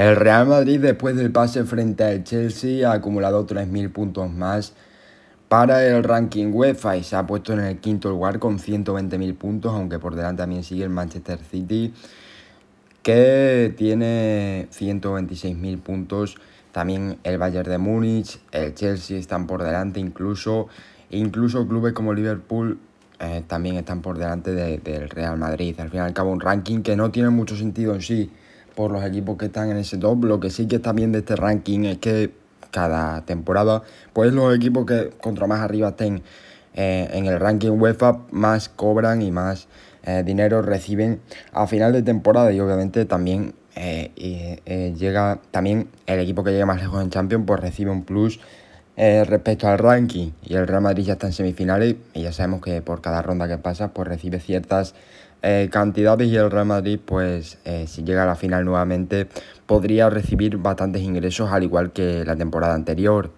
El Real Madrid, después del pase frente al Chelsea, ha acumulado 3.000 puntos más para el ranking UEFA y se ha puesto en el quinto lugar con 120.000 puntos, aunque por delante también sigue el Manchester City, que tiene 126.000 puntos. También el Bayern de Múnich, el Chelsea están por delante, incluso, incluso clubes como Liverpool eh, también están por delante del Real Madrid. Al fin y al cabo, un ranking que no tiene mucho sentido en sí por los equipos que están en ese top. Lo que sí que está bien de este ranking es que cada temporada, pues los equipos que contra más arriba estén eh, en el ranking UEFA, más cobran y más eh, dinero reciben a final de temporada. Y obviamente también eh, llega, también el equipo que llega más lejos en Champions, pues recibe un plus eh, respecto al ranking, y el Real Madrid ya está en semifinales, y ya sabemos que por cada ronda que pasa, pues recibe ciertas eh, cantidades y el Real Madrid, pues eh, si llega a la final nuevamente, podría recibir bastantes ingresos, al igual que la temporada anterior.